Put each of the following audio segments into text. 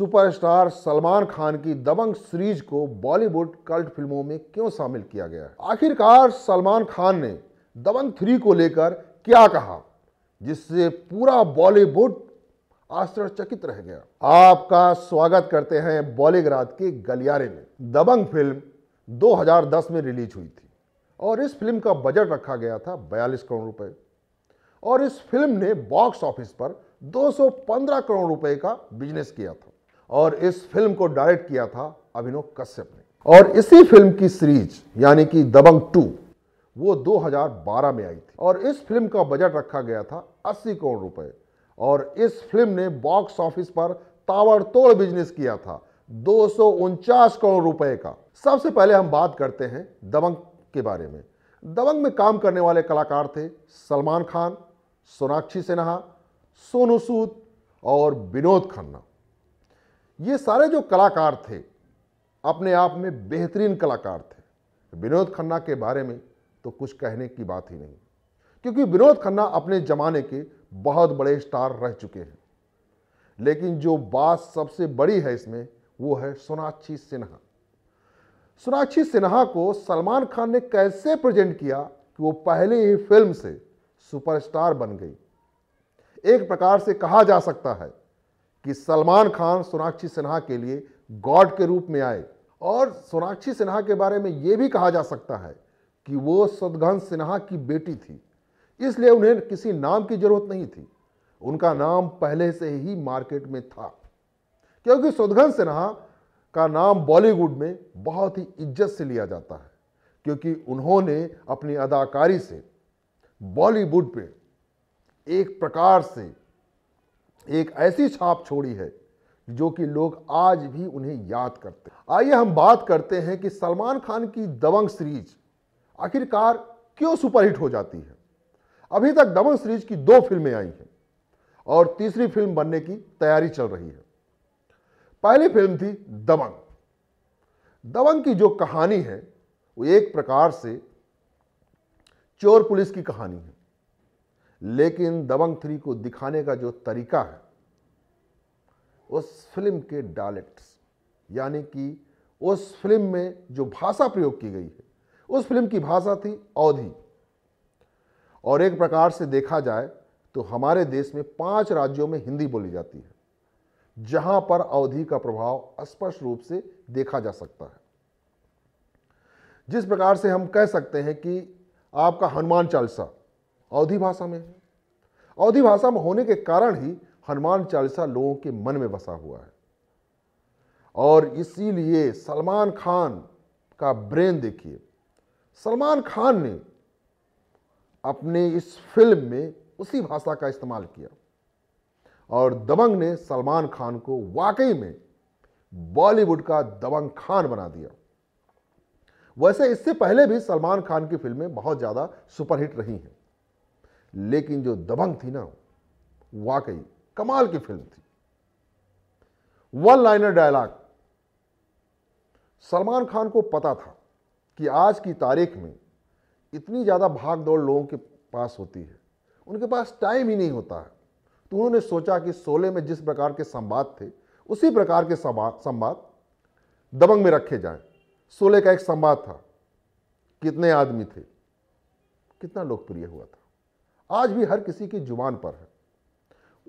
superstar Salman Khan की दबंग series को Bollywood cult फिल्मों में क्यों शामिल किया गया है आखिरकार सलमान खान ने दबंग थ्री को लेकर क्या कहा जिससे पूरा बॉलीवुड आश्चर्यचकित रह गया आपका स्वागत करते हैं बॉलीग्राज के गलियारे में दबंग फिल्म 2010 में रिलीज हुई थी और इस फिल्म का बजट रखा गया था 42 करोड़ रुपए और इस फिल्म ने बॉक्स ऑफिस पर 215 करोड़ रुपए का बिजनेस किया था और इस फिल्म को डायरेक्ट किया था अभिनव कश्यप ने और इसी फिल्म की सीरीज यानी कि दबंग टू वो 2012 में आई थी और इस फिल्म का बजट रखा गया था 80 करोड़ रुपए और इस फिल्म ने बॉक्स ऑफिस पर ताबड़तोड़ बिजनेस किया था दो करोड़ रुपए का सबसे पहले हम बात करते हैं दबंग के बारे में दबंग में काम करने वाले कलाकार थे सलमान खान सोनाक्षी सिन्हा सोनू सूद और विनोद खन्ना ये सारे जो कलाकार थे अपने आप में बेहतरीन कलाकार थे विनोद खन्ना के बारे में तो कुछ कहने की बात ही नहीं क्योंकि विनोद खन्ना अपने ज़माने के बहुत बड़े स्टार रह चुके हैं लेकिन जो बात सबसे बड़ी है इसमें वो है सोनाक्षी सिन्हा सोनाक्षी सिन्हा को सलमान खान ने कैसे प्रेजेंट किया कि वो पहले ही फिल्म से सुपरस्टार बन गई एक प्रकार से कहा जा सकता है कि सलमान खान सोनाक्षी सिन्हा के लिए गॉड के रूप में आए और सोनाक्षी सिन्हा के बारे में ये भी कहा जा सकता है कि वो सदघन सिन्हा की बेटी थी इसलिए उन्हें किसी नाम की जरूरत नहीं थी उनका नाम पहले से ही मार्केट में था क्योंकि सदघन सिन्हा का नाम बॉलीवुड में बहुत ही इज्जत से लिया जाता है क्योंकि उन्होंने अपनी अदाकारी से बॉलीवुड पे एक प्रकार से एक ऐसी छाप छोड़ी है जो कि लोग आज भी उन्हें याद करते हैं आइए हम बात करते हैं कि सलमान खान की दबंग सीरीज आखिरकार क्यों सुपरहिट हो जाती है अभी तक दबंग सीरीज की दो फिल्में आई हैं और तीसरी फिल्म बनने की तैयारी चल रही है पहली फिल्म थी दबंग दबंग की जो कहानी है वो एक प्रकार से चोर पुलिस की कहानी है लेकिन दबंग थ्री को दिखाने का जो तरीका है उस फिल्म के डायलेक्ट्स यानी कि उस फिल्म में जो भाषा प्रयोग की गई है उस फिल्म की भाषा थी अवधि और एक प्रकार से देखा जाए तो हमारे देश में पांच राज्यों में हिंदी बोली जाती है जहां पर अवधि का प्रभाव स्पष्ट रूप से देखा जा सकता है जिस प्रकार से हम कह सकते हैं कि आपका हनुमान चालसा अवधि भाषा में है अवधि भाषा में होने के कारण ही हनुमान चालीसा लोगों के मन में बसा हुआ है और इसीलिए सलमान खान का ब्रेन देखिए सलमान खान ने अपने इस फिल्म में उसी भाषा का इस्तेमाल किया और दबंग ने सलमान खान को वाकई में बॉलीवुड का दबंग खान बना दिया वैसे इससे पहले भी सलमान खान की फिल्में बहुत ज़्यादा सुपरहिट रही हैं लेकिन जो दबंग थी ना वाकई कमाल की फिल्म थी one liner dialogue Salman Khan को पता था कि आज की तारीख में इतनी ज़्यादा भाग दौड़ लोगों के पास होती है उनके पास टाइम ही नहीं होता है तो उन्होंने सोचा कि सोले में जिस प्रकार के संवाद थे उसी प्रकार के संवाद दबंग में रखे जाएं सोले का एक संवाद था कितने आदमी थे कितना लोकप्रिय हुआ था आज भी हर किसी की जुबान पर है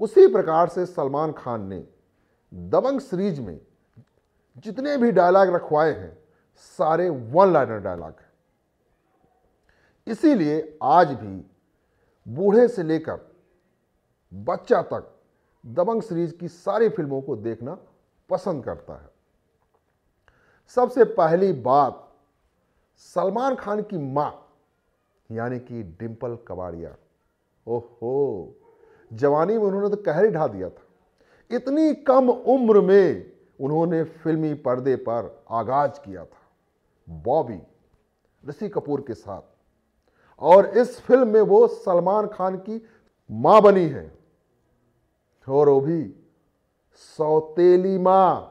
उसी प्रकार से सलमान खान ने दबंग सीरीज में जितने भी डायलॉग रखवाए हैं सारे वन लाइनर डायलॉग हैं इसीलिए आज भी बूढ़े से लेकर बच्चा तक दबंग सीरीज की सारी फिल्मों को देखना पसंद करता है सबसे पहली बात सलमान खान की मां यानी कि डिम्पल कबाड़िया ओहो जवानी में उन्होंने तो कहर ढा दिया था इतनी कम उम्र में उन्होंने फिल्मी पर्दे पर आगाज किया था बॉबी ऋषि कपूर के साथ और इस फिल्म में वो सलमान खान की मां बनी है और वो भी सौतेली मां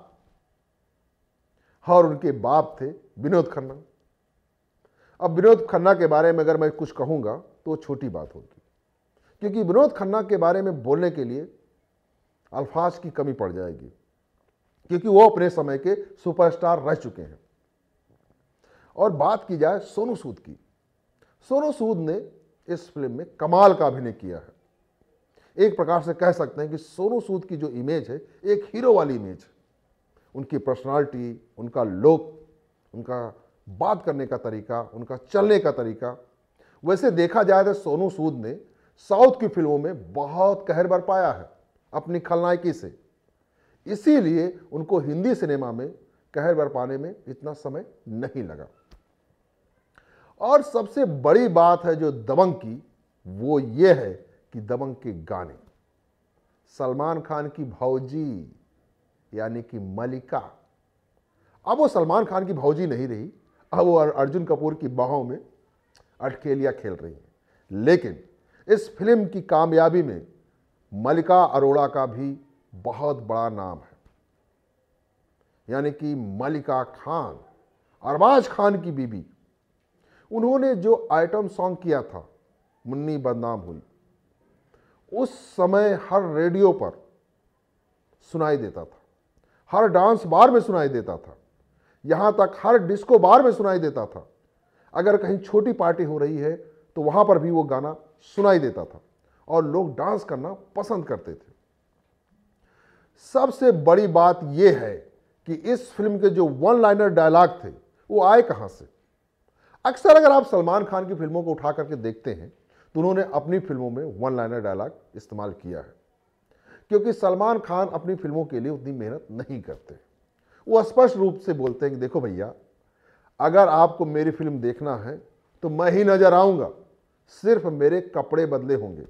और उनके बाप थे विनोद खन्ना अब विनोद खन्ना के बारे में अगर मैं कुछ कहूंगा तो छोटी बात होगी क्योंकि विनोद खन्ना के बारे में बोलने के लिए अल्फाज की कमी पड़ जाएगी क्योंकि वो अपने समय के सुपरस्टार रह चुके हैं और बात की जाए सोनू सूद की सोनू सूद ने इस फिल्म में कमाल का अभिनय किया है एक प्रकार से कह सकते हैं कि सोनू सूद की जो इमेज है एक हीरो वाली इमेज है उनकी पर्सनालिटी उनका लुक उनका बात करने का तरीका उनका चलने का तरीका वैसे देखा जाए तो सोनू सूद ने साउथ की फिल्मों में बहुत कहर बरपाया है अपनी खलनायकी से इसीलिए उनको हिंदी सिनेमा में कहर बरपाने में इतना समय नहीं लगा और सबसे बड़ी बात है जो दबंग की वो ये है कि दबंग के गाने सलमान खान की भौजी यानी कि मलिका अब वो सलमान खान की भौजी नहीं रही अब वो अर्जुन कपूर की बाहों में अटकेलिया खेल रही है लेकिन इस फिल्म की कामयाबी में मलिका अरोड़ा का भी बहुत बड़ा नाम है यानी कि मलिका खान अरबाज खान की बीबी उन्होंने जो आइटम सॉन्ग किया था मुन्नी बदनाम हुई उस समय हर रेडियो पर सुनाई देता था हर डांस बार में सुनाई देता था यहां तक हर डिस्को बार में सुनाई देता था अगर कहीं छोटी पार्टी हो रही है तो वहाँ पर भी वो गाना सुनाई देता था और लोग डांस करना पसंद करते थे सबसे बड़ी बात यह है कि इस फिल्म के जो वन लाइनर डायलॉग थे वो आए कहाँ से अक्सर अगर आप सलमान खान की फिल्मों को उठा करके देखते हैं तो उन्होंने अपनी फिल्मों में वन लाइनर डायलॉग इस्तेमाल किया है क्योंकि सलमान खान अपनी फिल्मों के लिए उतनी मेहनत नहीं करते वो स्पष्ट रूप से बोलते हैं कि देखो भैया अगर आपको मेरी फिल्म देखना है तो मैं ही नजर आऊंगा सिर्फ मेरे कपड़े बदले होंगे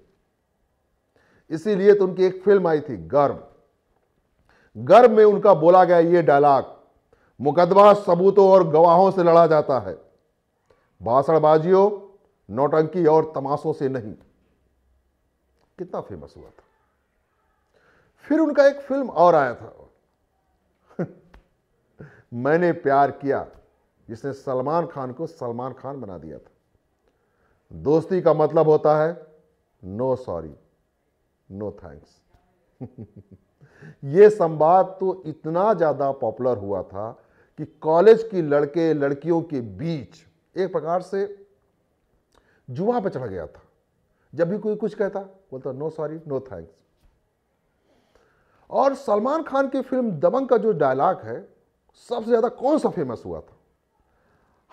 इसीलिए तो उनकी एक फिल्म आई थी गर्व गर्व में उनका बोला गया यह डायलॉग मुकदमा सबूतों और गवाहों से लड़ा जाता है भाषणबाजियों नौटंकी और तमाशों से नहीं कितना फेमस हुआ था फिर उनका एक फिल्म और आया था मैंने प्यार किया जिसने सलमान खान को सलमान खान बना दिया था दोस्ती का मतलब होता है नो सॉरी नो थैंक्स ये संवाद तो इतना ज़्यादा पॉपुलर हुआ था कि कॉलेज की लड़के लड़कियों के बीच एक प्रकार से जुआ पे चढ़ गया था जब भी कोई कुछ कहता बोलता नो सॉरी नो थैंक्स और सलमान खान की फिल्म दबंग का जो डायलॉग है सबसे ज़्यादा कौन सा फेमस हुआ था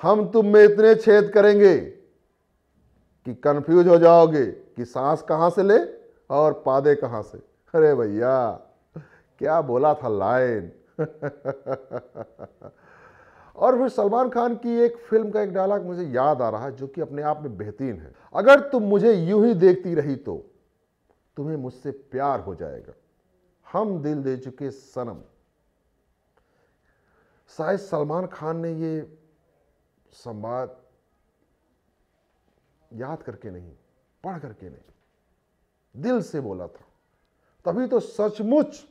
हम तुम में इतने छेद करेंगे कि कंफ्यूज हो जाओगे कि सांस कहां से ले और पादे कहां से अरे भैया क्या बोला था लाइन और फिर सलमान खान की एक फिल्म का एक डायलॉग मुझे याद आ रहा है जो कि अपने आप में बेहतरीन है अगर तुम मुझे यूं ही देखती रही तो तुम्हें मुझसे प्यार हो जाएगा हम दिल दे चुके सनम शायद सलमान खान ने ये संवाद याद करके नहीं पढ़ करके नहीं दिल से बोला था तभी तो सचमुच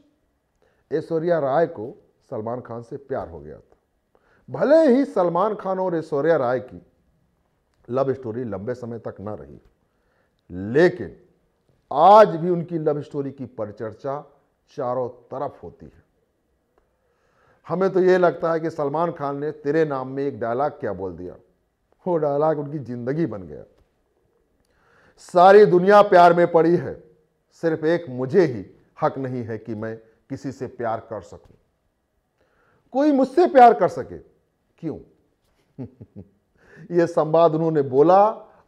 ऐश्वर्या राय को सलमान खान से प्यार हो गया था भले ही सलमान खान और ऐश्वर्या राय की लव स्टोरी लंबे समय तक ना रही लेकिन आज भी उनकी लव स्टोरी की परिचर्चा चारों तरफ होती है हमें तो ये लगता है कि सलमान खान ने तेरे नाम में एक डायलॉग क्या बोल दिया वो डायलॉग उनकी जिंदगी बन गया सारी दुनिया प्यार में पड़ी है सिर्फ एक मुझे ही हक नहीं है कि मैं किसी से प्यार कर सकूं कोई मुझसे प्यार कर सके क्यों यह संवाद उन्होंने बोला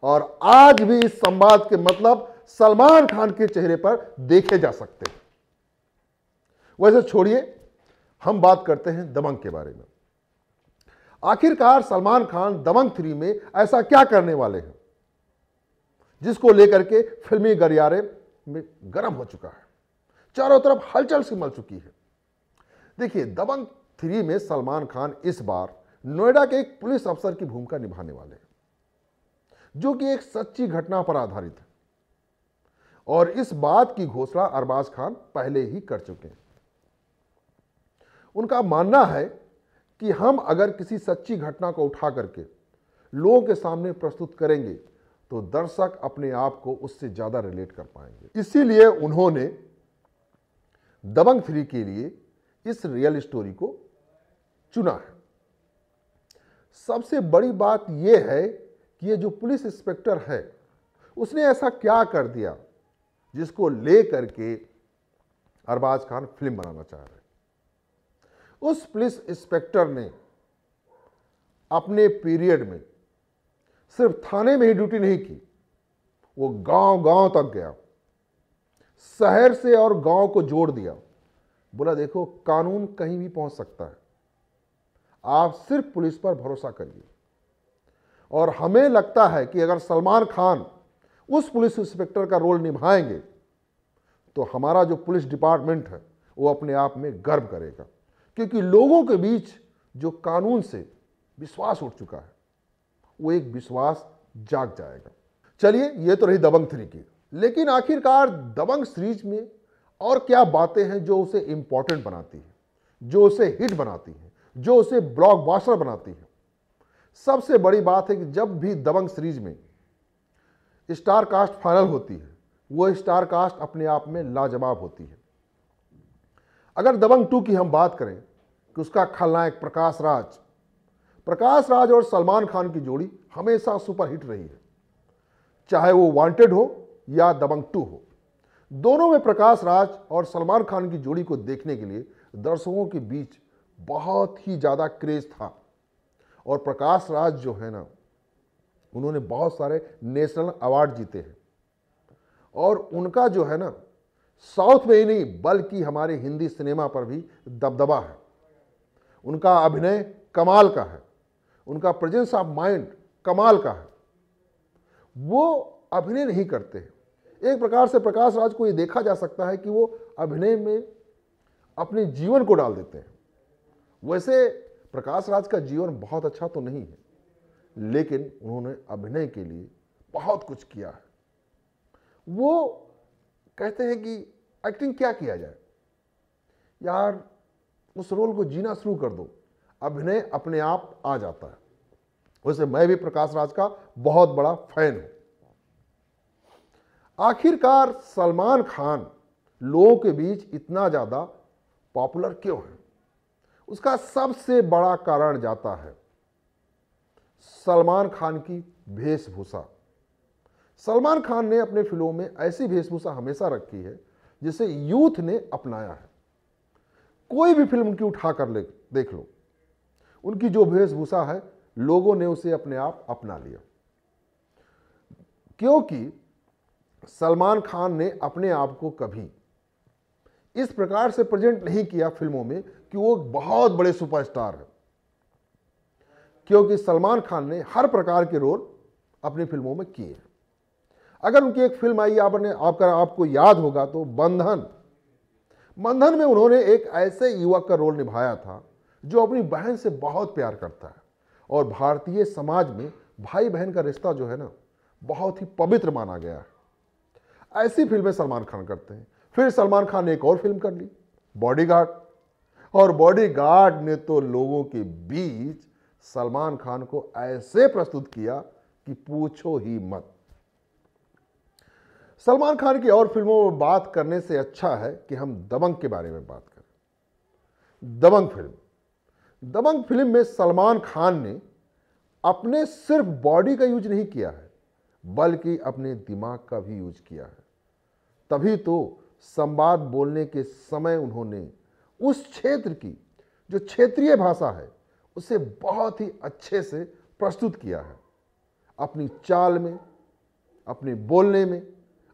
और आज भी इस संवाद के मतलब सलमान खान के चेहरे पर देखे जा सकते हैं वैसे छोड़िए हम बात करते हैं दबंग के बारे में आखिरकार सलमान खान दबंग थ्री में ऐसा क्या करने वाले हैं जिसको लेकर के फिल्मी गलियारे में गर्म हो चुका है चारों तरफ हलचल सी मल चुकी है देखिए दबंग थ्री में सलमान खान इस बार नोएडा के एक पुलिस अफसर की भूमिका निभाने वाले हैं जो कि एक सच्ची घटना पर आधारित है और इस बात की घोषणा अरबाज खान पहले ही कर चुके हैं उनका मानना है कि हम अगर किसी सच्ची घटना को उठा करके लोगों के सामने प्रस्तुत करेंगे तो दर्शक अपने आप को उससे ज़्यादा रिलेट कर पाएंगे इसीलिए उन्होंने दबंग थ्री के लिए इस रियल स्टोरी को चुना है सबसे बड़ी बात यह है कि ये जो पुलिस इंस्पेक्टर है उसने ऐसा क्या कर दिया जिसको ले करके अरबाज खान फिल्म बनाना चाह रहे उस पुलिस इंस्पेक्टर ने अपने पीरियड में सिर्फ थाने में ही ड्यूटी नहीं की वो गांव गांव तक गया शहर से और गांव को जोड़ दिया बोला देखो कानून कहीं भी पहुंच सकता है आप सिर्फ पुलिस पर भरोसा करिए और हमें लगता है कि अगर सलमान खान उस पुलिस इंस्पेक्टर का रोल निभाएंगे तो हमारा जो पुलिस डिपार्टमेंट है वो अपने आप में गर्व करेगा क्योंकि लोगों के बीच जो कानून से विश्वास उठ चुका है वो एक विश्वास जाग जाएगा चलिए ये तो रही दबंग थ्री की लेकिन आखिरकार दबंग सीरीज में और क्या बातें हैं जो उसे इंपॉर्टेंट बनाती है जो उसे हिट बनाती है जो उसे ब्लॉकबास्टर बनाती है सबसे बड़ी बात है कि जब भी दबंग सीरीज में स्टार कास्ट फाइनल होती है वो स्टार कास्ट अपने आप में लाजवाब होती है अगर दबंग टू की हम बात करें कि उसका खलनायक प्रकाश राज प्रकाश राज और सलमान खान की जोड़ी हमेशा सुपरहिट रही है चाहे वो वांटेड हो या दबंग टू हो दोनों में प्रकाश राज और सलमान खान की जोड़ी को देखने के लिए दर्शकों के बीच बहुत ही ज़्यादा क्रेज था और प्रकाश राज जो है ना उन्होंने बहुत सारे नेशनल अवार्ड जीते हैं और उनका जो है ना साउथ में ही नहीं बल्कि हमारे हिंदी सिनेमा पर भी दबदबा है उनका अभिनय कमाल का है उनका प्रेजेंस ऑफ माइंड कमाल का है वो अभिनय नहीं करते एक प्रकार से प्रकाश राज को ये देखा जा सकता है कि वो अभिनय में अपने जीवन को डाल देते हैं वैसे प्रकाश राज का जीवन बहुत अच्छा तो नहीं है लेकिन उन्होंने अभिनय के लिए बहुत कुछ किया है वो कहते हैं कि एक्टिंग क्या किया जाए यार उस रोल को जीना शुरू कर दो अभिनय अपने आप आ जाता है वैसे मैं भी प्रकाश राज का बहुत बड़ा फैन हूं आखिरकार सलमान खान लोगों के बीच इतना ज़्यादा पॉपुलर क्यों है उसका सबसे बड़ा कारण जाता है सलमान खान की वेशभूषा सलमान खान ने अपने फिल्मों में ऐसी वेशभूषा हमेशा रखी है जिसे यूथ ने अपनाया है कोई भी फिल्म उनकी उठा कर ले देख लो उनकी जो वेशभूषा है लोगों ने उसे अपने आप अपना लिया क्योंकि सलमान खान ने अपने आप को कभी इस प्रकार से प्रेजेंट नहीं किया फिल्मों में कि वो बहुत बड़े सुपरस्टार हैं क्योंकि सलमान खान ने हर प्रकार के रोल अपनी फिल्मों में किए हैं अगर उनकी एक फिल्म आई आपने आपका आपको याद होगा तो बंधन बंधन में उन्होंने एक ऐसे युवक का रोल निभाया था जो अपनी बहन से बहुत प्यार करता है और भारतीय समाज में भाई बहन का रिश्ता जो है ना बहुत ही पवित्र माना गया है ऐसी फिल्में सलमान खान करते हैं फिर सलमान खान ने एक और फिल्म कर ली बॉडीगार्ड और बॉडीगार्ड ने तो लोगों के बीच सलमान खान को ऐसे प्रस्तुत किया कि पूछो ही मत सलमान खान की और फिल्मों में बात करने से अच्छा है कि हम दबंग के बारे में बात करें दबंग फिल्म दबंग फिल्म में सलमान खान ने अपने सिर्फ बॉडी का यूज नहीं किया है बल्कि अपने दिमाग का भी यूज किया है तभी तो संवाद बोलने के समय उन्होंने उस क्षेत्र की जो क्षेत्रीय भाषा है उसे बहुत ही अच्छे से प्रस्तुत किया है अपनी चाल में अपने बोलने में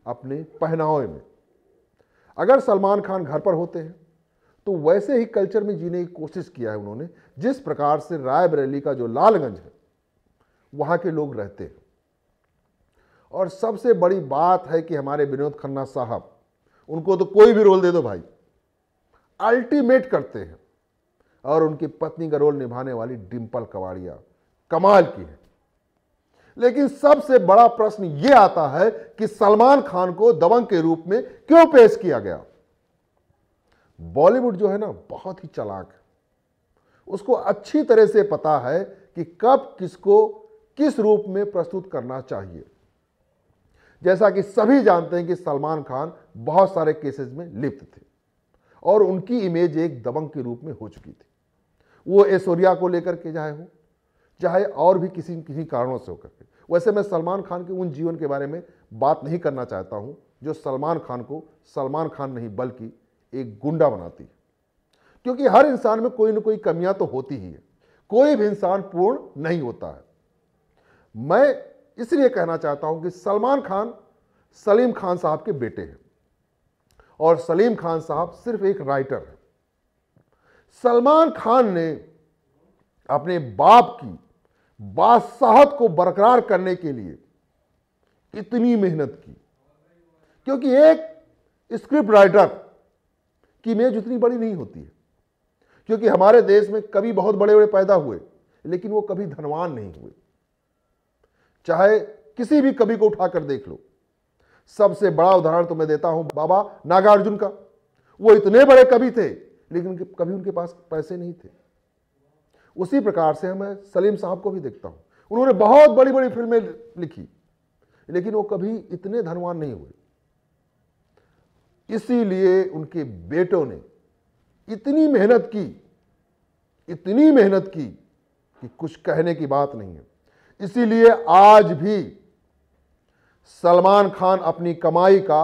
अपने पहनावे में अगर सलमान खान घर पर होते हैं तो वैसे ही कल्चर में जीने की कोशिश किया है उन्होंने जिस प्रकार से रायबरेली का जो लालगंज है वहाँ के लोग रहते हैं और सबसे बड़ी बात है कि हमारे विनोद खन्ना साहब उनको तो कोई भी रोल दे दो भाई अल्टीमेट करते हैं और उनकी पत्नी का रोल निभाने वाली डिम्पल कवाड़िया कमाल की है लेकिन सबसे बड़ा प्रश्न यह आता है कि सलमान खान को दबंग के रूप में क्यों पेश किया गया बॉलीवुड जो है ना बहुत ही चलाक है उसको अच्छी तरह से पता है कि कब किसको किस रूप में प्रस्तुत करना चाहिए जैसा कि सभी जानते हैं कि सलमान खान बहुत सारे केसेस में लिप्त थे और उनकी इमेज एक दबंग के रूप में हो चुकी थी वो ऐश्वर्या को लेकर के जाए हो चाहे और भी किसी किसी कारणों से होकर के वैसे मैं सलमान खान के उन जीवन के बारे में बात नहीं करना चाहता हूँ जो सलमान खान को सलमान खान नहीं बल्कि एक गुंडा बनाती है क्योंकि हर इंसान में कोई ना कोई कमियां तो होती ही है कोई भी इंसान पूर्ण नहीं होता है मैं इसलिए कहना चाहता हूं कि सलमान खान सलीम खान साहब के बेटे हैं और सलीम खान साहब सिर्फ एक राइटर हैं सलमान खान ने अपने बाप की बादशाहत को बरकरार करने के लिए इतनी मेहनत की क्योंकि एक स्क्रिप्ट राइटर की मेज उतनी बड़ी नहीं होती है क्योंकि हमारे देश में कभी बहुत बड़े बड़े पैदा हुए लेकिन वो कभी धनवान नहीं हुए चाहे किसी भी कवि को उठाकर देख लो सबसे बड़ा उदाहरण तो मैं देता हूं बाबा नागार्जुन का वो इतने बड़े कवि थे लेकिन कभी उनके पास पैसे नहीं थे उसी प्रकार से मैं सलीम साहब को भी देखता हूँ उन्होंने बहुत बड़ी बड़ी फिल्में लिखी लेकिन वो कभी इतने धनवान नहीं हुए इसीलिए उनके बेटों ने इतनी मेहनत की इतनी मेहनत की कि कुछ कहने की बात नहीं है इसीलिए आज भी सलमान खान अपनी कमाई का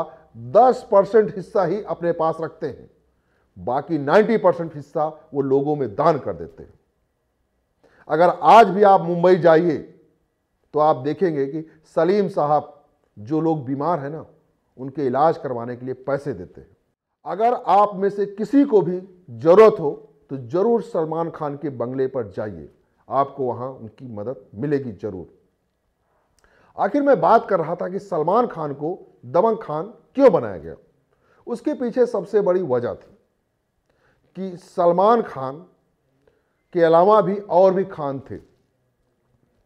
10 परसेंट हिस्सा ही अपने पास रखते हैं बाकी 90 परसेंट हिस्सा वो लोगों में दान कर देते हैं अगर आज भी आप मुंबई जाइए तो आप देखेंगे कि सलीम साहब जो लोग बीमार हैं ना उनके इलाज करवाने के लिए पैसे देते हैं अगर आप में से किसी को भी ज़रूरत हो तो ज़रूर सलमान खान के बंगले पर जाइए आपको वहाँ उनकी मदद मिलेगी ज़रूर आखिर मैं बात कर रहा था कि सलमान खान को दबंग खान क्यों बनाया गया उसके पीछे सबसे बड़ी वजह थी कि सलमान खान के अलावा भी और भी खान थे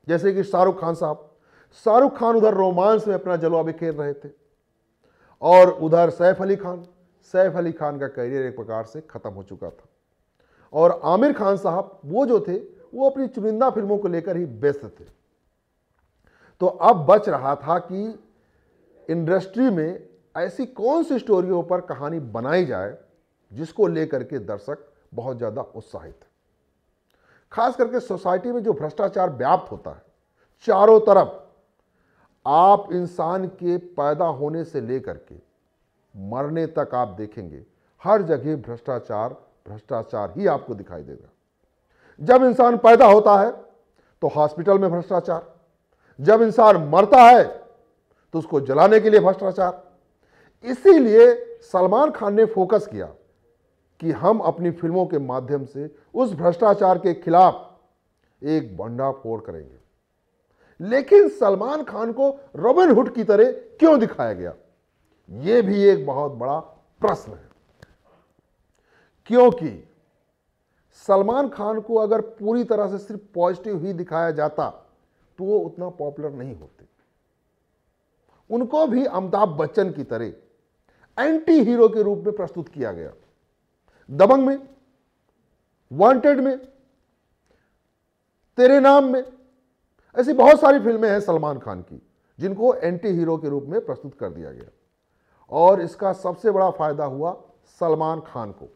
जैसे कि शाहरुख खान साहब शाहरुख खान उधर रोमांस में अपना जलवा बिखेर रहे थे और उधर सैफ अली खान सैफ अली खान का करियर एक प्रकार से ख़त्म हो चुका था और आमिर खान साहब वो जो थे वो अपनी चुनिंदा फिल्मों को लेकर ही व्यस्त थे तो अब बच रहा था कि इंडस्ट्री में ऐसी कौन सी स्टोरियों पर कहानी बनाई जाए जिसको लेकर के दर्शक बहुत ज़्यादा उत्साहित खास करके सोसाइटी में जो भ्रष्टाचार व्याप्त होता है चारों तरफ आप इंसान के पैदा होने से लेकर के मरने तक आप देखेंगे हर जगह भ्रष्टाचार भ्रष्टाचार ही आपको दिखाई देगा जब इंसान पैदा होता है तो हॉस्पिटल में भ्रष्टाचार जब इंसान मरता है तो उसको जलाने के लिए भ्रष्टाचार इसीलिए सलमान खान ने फोकस किया कि हम अपनी फिल्मों के माध्यम से उस भ्रष्टाचार के खिलाफ एक फोड़ करेंगे लेकिन सलमान खान को रॉबिनहुड की तरह क्यों दिखाया गया यह भी एक बहुत बड़ा प्रश्न है क्योंकि सलमान खान को अगर पूरी तरह से सिर्फ पॉजिटिव ही दिखाया जाता तो वो उतना पॉपुलर नहीं होते उनको भी अमिताभ बच्चन की तरह एंटी हीरो के रूप में प्रस्तुत किया गया दबंग में वांटेड में तेरे नाम में ऐसी बहुत सारी फिल्में हैं सलमान खान की जिनको एंटी हीरो के रूप में प्रस्तुत कर दिया गया और इसका सबसे बड़ा फायदा हुआ सलमान खान को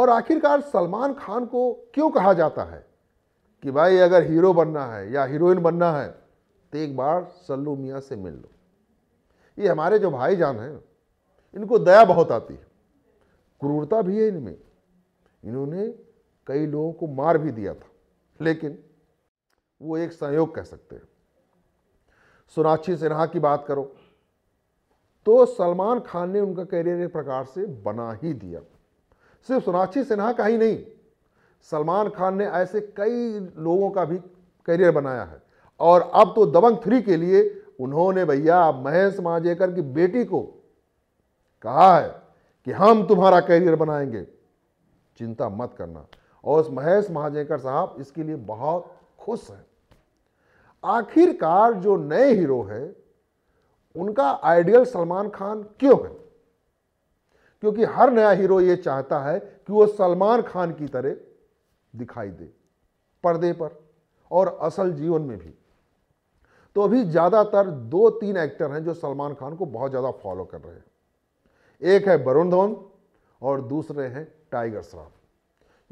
और आखिरकार सलमान खान को क्यों कहा जाता है कि भाई अगर हीरो बनना है या हीरोइन बनना है तो एक बार सल्लू मियाँ से मिल लो ये हमारे जो भाईजान हैं इनको दया बहुत आती है क्रूरता भी है इनमें इन्होंने कई लोगों को मार भी दिया था लेकिन वो एक संयोग कह सकते हैं सोनाक्षी सिन्हा की बात करो तो सलमान खान ने उनका करियर एक प्रकार से बना ही दिया सिर्फ सोनाक्षी सिन्हा का ही नहीं सलमान खान ने ऐसे कई लोगों का भी करियर बनाया है और अब तो दबंग थ्री के लिए उन्होंने भैया महेश मांजेकर की बेटी को कहा है कि हम तुम्हारा करियर बनाएंगे चिंता मत करना और महेश महाजेकर साहब इसके लिए बहुत खुश हैं आखिरकार जो नए हीरो हैं उनका आइडियल सलमान खान क्यों है क्योंकि हर नया हीरो ये चाहता है कि वो सलमान खान की तरह दिखाई दे पर्दे पर और असल जीवन में भी तो अभी ज़्यादातर दो तीन एक्टर हैं जो सलमान खान को बहुत ज़्यादा फॉलो कर रहे हैं एक है वरुण धवन और दूसरे हैं टाइगर श्रॉफ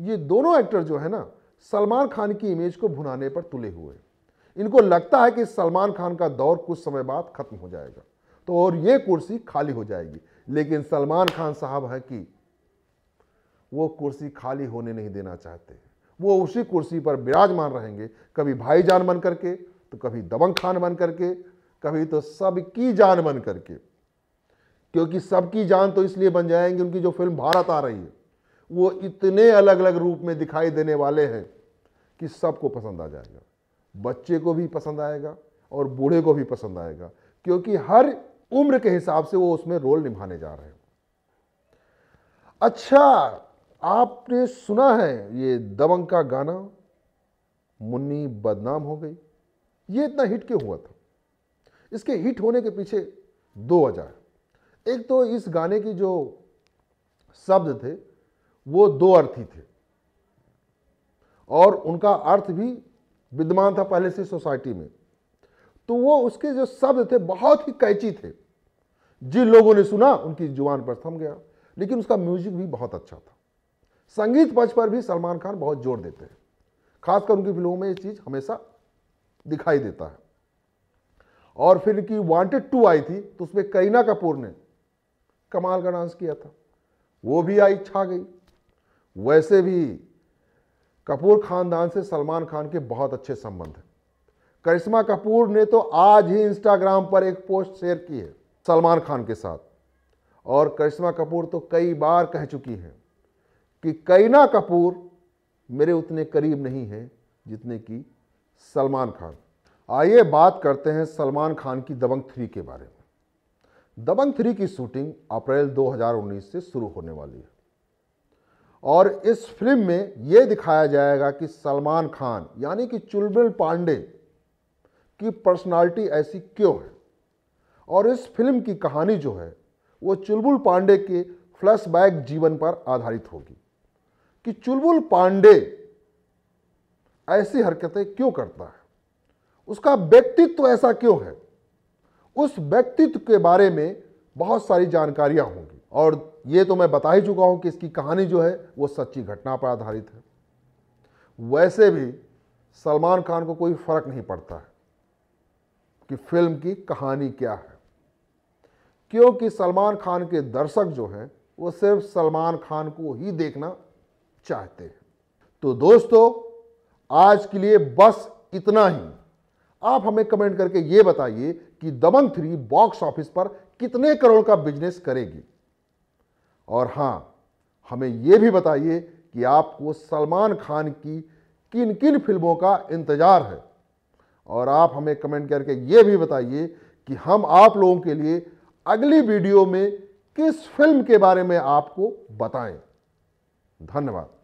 ये दोनों एक्टर जो है ना सलमान खान की इमेज को भुनाने पर तुले हुए इनको लगता है कि सलमान खान का दौर कुछ समय बाद खत्म हो जाएगा तो और ये कुर्सी खाली हो जाएगी लेकिन सलमान खान साहब है कि वो कुर्सी खाली होने नहीं देना चाहते वो उसी कुर्सी पर विराजमान रहेंगे कभी भाईजान बन करके तो कभी दबंग खान बन करके कभी तो सबकी जान बन करके क्योंकि सबकी जान तो इसलिए बन जाएंगी उनकी जो फिल्म भारत आ रही है वो इतने अलग अलग रूप में दिखाई देने वाले हैं कि सबको पसंद आ जाएगा बच्चे को भी पसंद आएगा और बूढ़े को भी पसंद आएगा क्योंकि हर उम्र के हिसाब से वो उसमें रोल निभाने जा रहे हैं अच्छा आपने सुना है ये दबंग का गाना मुन्नी बदनाम हो गई ये इतना हिट क्यों हुआ था इसके हिट होने के पीछे दो वजह है एक तो इस गाने की जो शब्द थे वो दो अर्थी थे और उनका अर्थ भी विद्यमान था पहले से सोसाइटी में तो वो उसके जो शब्द थे बहुत ही कैची थे जिन लोगों ने सुना उनकी जुबान पर थम गया लेकिन उसका म्यूजिक भी बहुत अच्छा था संगीत पक्ष पर भी सलमान खान बहुत जोर देते हैं खासकर उनकी फिल्मों में ये चीज़ हमेशा दिखाई देता है और फिर की वांटेड टू आई थी तो उसमें करीना कपूर ने कमाल का डांस किया था वो भी आई छा गई वैसे भी कपूर खानदान से सलमान खान के बहुत अच्छे संबंध हैं करिश्मा कपूर ने तो आज ही इंस्टाग्राम पर एक पोस्ट शेयर की है सलमान खान के साथ और करिश्मा कपूर तो कई बार कह चुकी हैं कि कईना कपूर मेरे उतने करीब नहीं हैं जितने कि सलमान खान आइए बात करते हैं सलमान खान की दबंग थ्री के बारे में दबंग थ्री की शूटिंग अप्रैल 2019 से शुरू होने वाली है और इस फिल्म में यह दिखाया जाएगा कि सलमान खान यानी कि चुलबुल पांडे की पर्सनालिटी ऐसी क्यों है और इस फिल्म की कहानी जो है वो चुलबुल पांडे के फ्लैशबैक जीवन पर आधारित होगी कि चुलबुल पांडे ऐसी हरकतें क्यों करता है उसका व्यक्तित्व तो ऐसा क्यों है उस व्यक्तित्व के बारे में बहुत सारी जानकारियां होंगी और ये तो मैं बता ही चुका हूं कि इसकी कहानी जो है वो सच्ची घटना पर आधारित है वैसे भी सलमान खान को कोई फ़र्क नहीं पड़ता है कि फिल्म की कहानी क्या है क्योंकि सलमान खान के दर्शक जो हैं वो सिर्फ सलमान खान को ही देखना चाहते हैं तो दोस्तों आज के लिए बस इतना ही आप हमें कमेंट करके ये बताइए कि दमन थ्री बॉक्स ऑफिस पर कितने करोड़ का बिजनेस करेगी और हां हमें यह भी बताइए कि आपको सलमान खान की किन किन फिल्मों का इंतजार है और आप हमें कमेंट करके ये भी बताइए कि हम आप लोगों के लिए अगली वीडियो में किस फिल्म के बारे में आपको बताएं धन्यवाद